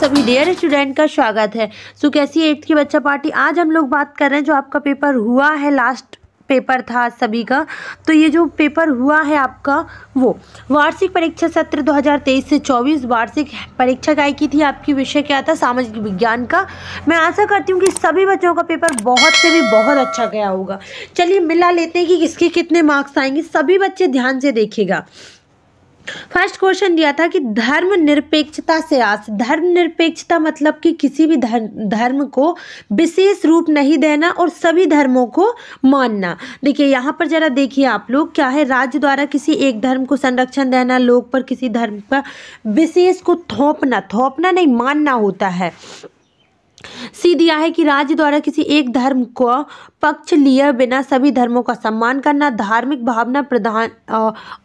सभी dear student का स्वागत है सो कैसी एट्थ की बच्चा पार्टी आज हम लोग बात कर रहे हैं जो आपका पेपर हुआ है लास्ट पेपर था आज सभी का तो ये जो पेपर हुआ है आपका वो वार्षिक परीक्षा सत्र 2023 से 24 वार्षिक परीक्षा काय की थी आपकी विषय क्या था सामाजिक विज्ञान का मैं आशा करती हूँ कि सभी बच्चों का पेपर बहुत से भी बहुत अच्छा गया होगा चलिए मिला लेते हैं कि किसके कितने मार्क्स आएंगे सभी बच्चे ध्यान से देखेगा फर्स्ट क्वेश्चन दिया था कि धर्म निरपेक्षता से आस धर्म निरपेक्षता मतलब कि किसी भी धर्म धर्म को विशेष रूप नहीं देना और सभी धर्मों को मानना देखिए यहाँ पर जरा देखिए आप लोग क्या है राज्य द्वारा किसी एक धर्म को संरक्षण देना लोग पर किसी धर्म पर विशेष को थोपना थोपना नहीं मानना होता है सी दिया है कि राज्य द्वारा किसी एक धर्म को पक्ष लिए बिना सभी धर्मों का सम्मान करना धार्मिक भावना प्रधान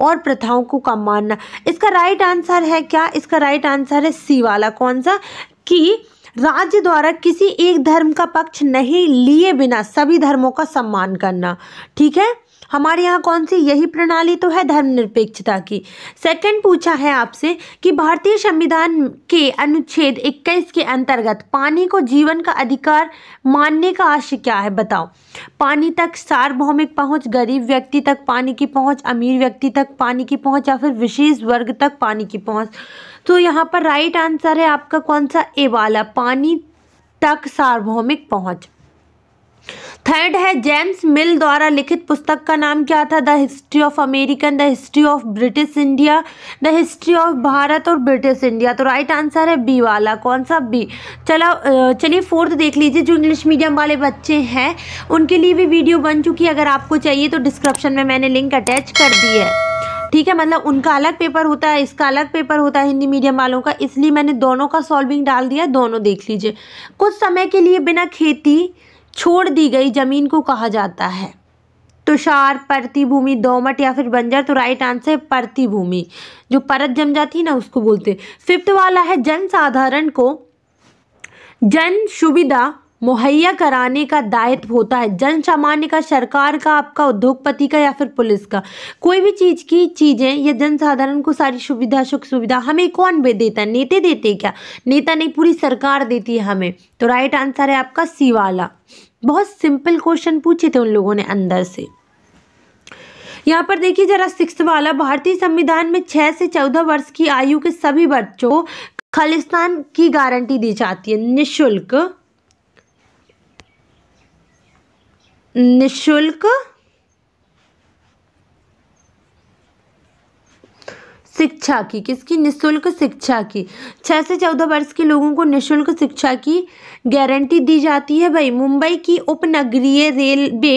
और प्रथाओं को कम मानना इसका राइट आंसर है क्या इसका राइट आंसर है सी वाला कौन सा कि राज्य द्वारा किसी एक धर्म का पक्ष नहीं लिए बिना सभी धर्मों का सम्मान करना ठीक है हमारे यहाँ कौन सी यही प्रणाली तो है धर्मनिरपेक्षता की सेकंड पूछा है आपसे कि भारतीय संविधान के अनुच्छेद 21 के अंतर्गत पानी को जीवन का अधिकार मानने का आशय क्या है बताओ पानी तक सार्वभौमिक पहुंच गरीब व्यक्ति तक पानी की पहुंच अमीर व्यक्ति तक पानी की पहुंच या फिर विशेष वर्ग तक पानी की पहुँच तो यहाँ पर राइट आंसर है आपका कौन सा ए वाला पानी तक सार्वभौमिक पहुँच थर्ड है जेम्स मिल द्वारा लिखित पुस्तक का नाम क्या था the history of American the history of British India the history of Bharat और ब्रिटिश इंडिया तो राइट आंसर है बी वाला कौन सा बी चलो चलिए फोर्थ देख लीजिए जो इंग्लिश मीडियम वाले बच्चे हैं उनके लिए भी वीडियो बन चुकी है अगर आपको चाहिए तो डिस्क्रिप्शन में मैंने लिंक अटैच कर दी है ठीक है मतलब उनका अलग पेपर होता है इसका अलग पेपर होता है हिंदी मीडियम वालों का इसलिए मैंने दोनों का सॉल्विंग डाल दिया दोनों देख लीजिए कुछ समय के लिए बिना खेती छोड़ दी गई जमीन को कहा जाता है तुषार प्रतिभूमि दोमट या फिर बंजर तो राइट आंसर है प्रतिभूमि जो परत जम जाती है ना उसको बोलते हैं फिफ्थ वाला है जन साधारण को जन सुविधा मुहैया कराने का दायित्व होता है जन सामान्य का सरकार का आपका उद्योगपति का या फिर पुलिस का कोई भी चीज़ की चीज़ें या जनसाधारण को सारी सुविधा सुख सुविधा हमें कौन देता है नेता देते क्या नेता नहीं पूरी सरकार देती है हमें तो राइट आंसर है आपका सी वाला बहुत सिंपल क्वेश्चन पूछे थे उन लोगों ने अंदर से यहाँ पर देखिए जरा सिक्स वाला भारतीय संविधान में छः से चौदह वर्ष की आयु के सभी बच्चों खालिस्तान की गारंटी दी जाती है निःशुल्क निशुल्क शिक्षा की किसकी निशुल्क शिक्षा की छः से चौदह वर्ष के लोगों को निशुल्क शिक्षा की गारंटी दी जाती है भाई मुंबई की उपनगरीय रेलवे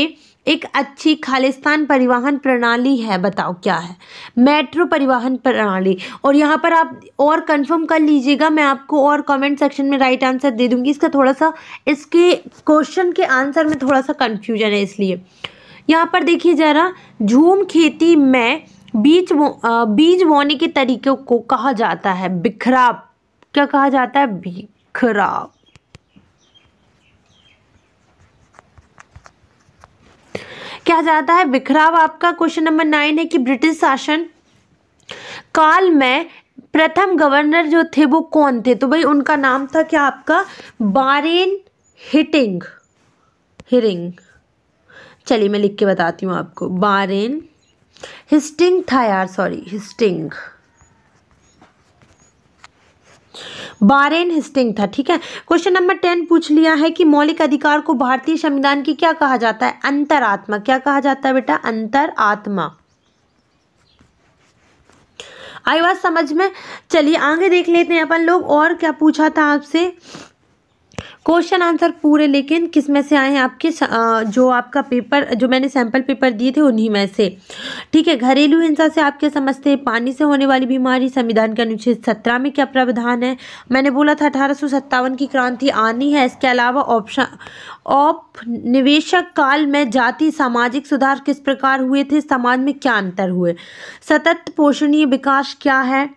एक अच्छी खालिस्तान परिवहन प्रणाली है बताओ क्या है मेट्रो परिवहन प्रणाली और यहाँ पर आप और कंफर्म कर लीजिएगा मैं आपको और कमेंट सेक्शन में राइट आंसर दे दूँगी इसका थोड़ा सा इसके क्वेश्चन के आंसर में थोड़ा सा कन्फ्यूजन है इसलिए यहाँ पर देखिए जरा झूम खेती में बीज वो, बीज बोने के तरीकों को कहा जाता है बिखराव क्या कहा जाता है बिखराव क्या जाता है बिखराव आपका क्वेश्चन नंबर नाइन है कि ब्रिटिश शासन काल में प्रथम गवर्नर जो थे वो कौन थे तो भाई उनका नाम था क्या आपका बारेन हिटिंग हिरिंग चलिए मैं लिख के बताती हूँ आपको बारेन हिस्टिंग था यार सॉरी हिस्टिंग बारेन हिस्टिंग था ठीक है क्वेश्चन नंबर टेन पूछ लिया है कि मौलिक अधिकार को भारतीय संविधान की क्या कहा जाता है अंतरात्मा क्या कहा जाता है बेटा अंतर आत्मा आई बात समझ में चलिए आगे देख लेते हैं अपन लोग और क्या पूछा था आपसे क्वेश्चन आंसर पूरे लेकिन किस में से आए हैं आपके जो आपका पेपर जो मैंने सैंपल पेपर दिए थे उन्हीं में से ठीक है घरेलू हिंसा से आप क्या समझते हैं पानी से होने वाली बीमारी संविधान के अनुच्छेद सत्रह में क्या प्रावधान है मैंने बोला था अठारह की क्रांति आनी है इसके अलावा ऑप्शन औपनिवेशक काल में जाति सामाजिक सुधार किस प्रकार हुए थे समाज में क्या अंतर हुए सतत पोषणीय विकास क्या है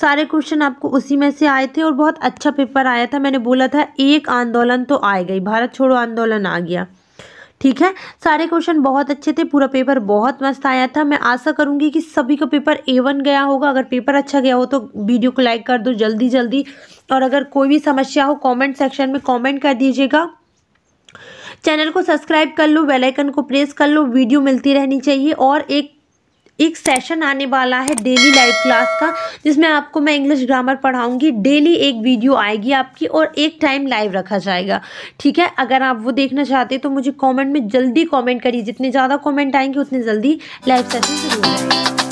सारे क्वेश्चन आपको उसी में से आए थे और बहुत अच्छा पेपर आया था मैंने बोला था एक आंदोलन तो आ गई भारत छोड़ो आंदोलन आ गया ठीक है सारे क्वेश्चन बहुत अच्छे थे पूरा पेपर बहुत मस्त आया था मैं आशा करूंगी कि सभी का पेपर ए वन गया होगा अगर पेपर अच्छा गया हो तो वीडियो को लाइक कर दो जल्दी जल्दी और अगर कोई भी समस्या हो कमेंट सेक्शन में कमेंट कर दीजिएगा चैनल को सब्सक्राइब कर लो बेल आइकन को प्रेस कर लो वीडियो मिलती रहनी चाहिए और एक एक सेशन आने वाला है डेली लाइव क्लास का जिसमें आपको मैं इंग्लिश ग्रामर पढ़ाऊंगी डेली एक वीडियो आएगी आपकी और एक टाइम लाइव रखा जाएगा ठीक है अगर आप वो देखना चाहते हैं तो मुझे कमेंट में जल्दी कमेंट करिए जितने ज़्यादा कमेंट आएंगे उतने जल्दी लाइव सेशन शुरू